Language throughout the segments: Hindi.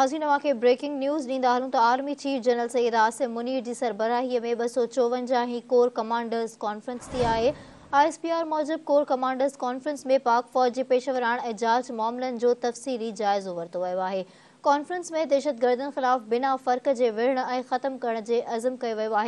हाजी नवा के ब्रेकिंग न्यूज़ डींदा हलूं त army chief general Syed Asim Munir की सरबराही में ॿ सौ चोवंजाह ई कोर कमांडर्स कॉन्फ्रेंस थी है आई एस पी आर मूजिबि कोर कमांडर्स कॉन्फ्रेंस में पाक फ़ौज के पेशवराण ऐं जांच मामलनि तफ़सीली जायजो वरितो वियो आहे कॉन्फ्रेंस में दहशतगर्द ख़िलाफ़ बिना फ़र्क़ के विढ़ ए ख़त्म करण जे अज़म कयो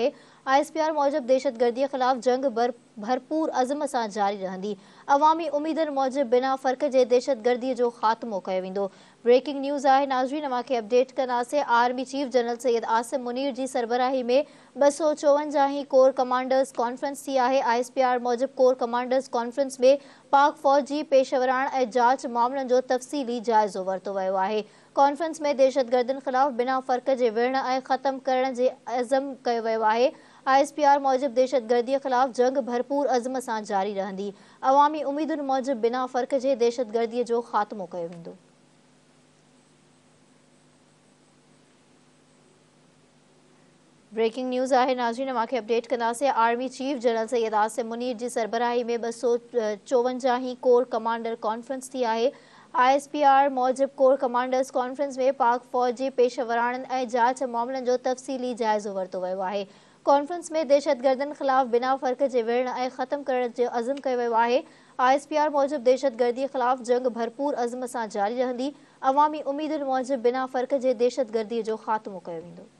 एस पी आर मूजिबि दहशतगर्दी ख़िलाफ़ जंग बर भरपूर अज़म से जारी रही अवामी उमेदनि मूजिबि बिना फ़र्क़ जे दहशतगर्दीअ को ख़ात्मो किया ब्रेकिंग न्यूज़ आहे नाज़रीन खे अपडेट कंदासीं army chief general Syed Asim Munir की सरबराही में ॿ सौ चोवंजाह ई कोर कमांडर्स कॉन्फ्रेंस थी आहे आई एस पी आर मूजिबि कोर कमांडर्स कॉन्फ्रेंस में पाक फ़ौज जी पेशवराण ऐं जांच मामलनि जो तफ़सीली जाइज़ो वरितो वियो आहे कॉन्फ्रेंस में दहशतगर्दनि ख़िलाफ़ बिना फ़र्क़ के विढ़ण ऐं ख़तमु करण जे अज़म कयो वियो आहे आईएसपीआर मौजब दहशतगर्दी ख़िलाफ़ जंग भरपूर अज़म से जारी रही अवामी उम्मीद मौजब बिना फ़र्क़ के दहशतगर्दी को ख़ात्मो किया ब्रेकिंग न्यूज़ आहे नाज़रीन मूंखे अपडेट कंदासीं army chief general Syed Asim Munir की सरबराही में ॿ सौ ही कोर कमांडर कॉन्फ्रेंस थी आहे आई एस पी आर मौजिब कोर कमांडर्स कॉन्फ्रेंस में पाक फ़ौज जे पेशवराणनि ऐं जांच मामलनि जो तफ़सीली जाइज़ो वरितो वियो आहे कॉन्फ्रेंस में दहशतगर्दनि ख़िलाफ़ बिना फ़र्क़ जे विण ऐं ख़तमु करण जो अज़मु कयो वियो आहे आई एस पी आर मूजिब दहशतगर्दीअ ख़िलाफ़ु जंग भरपूर अज़म सां जारी रहंदी अवामी उमीदुनि मूजिब बिना फ़र्क़ जे दहशतगर्दीअ जो ख़ात्मो कयो वेंदो